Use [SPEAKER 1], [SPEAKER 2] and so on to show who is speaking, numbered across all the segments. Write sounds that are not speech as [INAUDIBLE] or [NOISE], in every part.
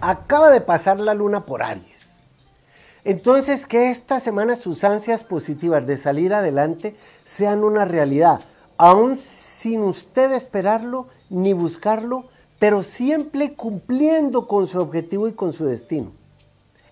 [SPEAKER 1] acaba de pasar la luna por Aries. Entonces, que esta semana sus ansias positivas de salir adelante sean una realidad, aún sin usted esperarlo ni buscarlo, pero siempre cumpliendo con su objetivo y con su destino.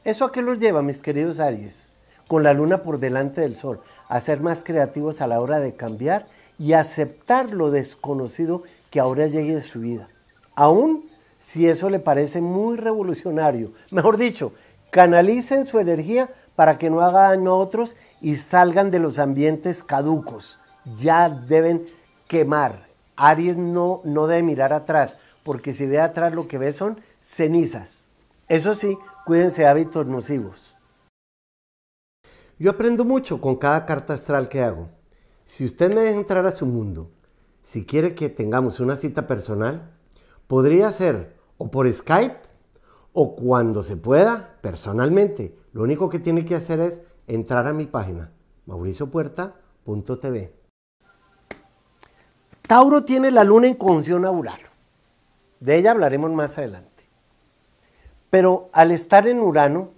[SPEAKER 1] ¿Eso a qué los lleva, mis queridos Aries? Con la luna por delante del sol, a ser más creativos a la hora de cambiar y aceptar lo desconocido que ahora llegue de su vida, aún si eso le parece muy revolucionario. Mejor dicho, canalicen su energía para que no haga daño a otros y salgan de los ambientes caducos. Ya deben quemar. Aries no, no debe mirar atrás, porque si ve atrás lo que ve son cenizas. Eso sí, cuídense de hábitos nocivos. Yo aprendo mucho con cada carta astral que hago. Si usted me deja entrar a su mundo, si quiere que tengamos una cita personal, podría ser o por Skype o cuando se pueda personalmente. Lo único que tiene que hacer es entrar a mi página mauriciopuerta.tv. Tauro tiene la luna en conjunción Urano. De ella hablaremos más adelante. Pero al estar en Urano,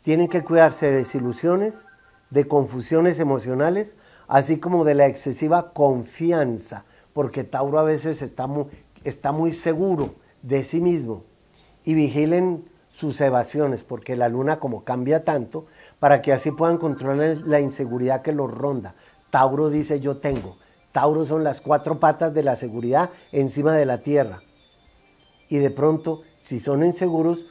[SPEAKER 1] tienen que cuidarse de desilusiones, de confusiones emocionales, así como de la excesiva confianza, porque Tauro a veces está muy, está muy seguro de sí mismo y vigilen sus evasiones, porque la luna como cambia tanto, para que así puedan controlar la inseguridad que los ronda. Tauro dice yo tengo. Tauro son las cuatro patas de la seguridad encima de la tierra. Y de pronto, si son inseguros,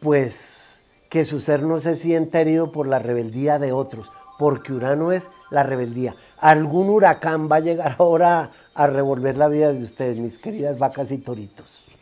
[SPEAKER 1] pues que su ser no se sienta herido por la rebeldía de otros, porque Urano es la rebeldía. Algún huracán va a llegar [LAUGHS] ahora a revolver la vida de ustedes, mis queridas vacas y toritos.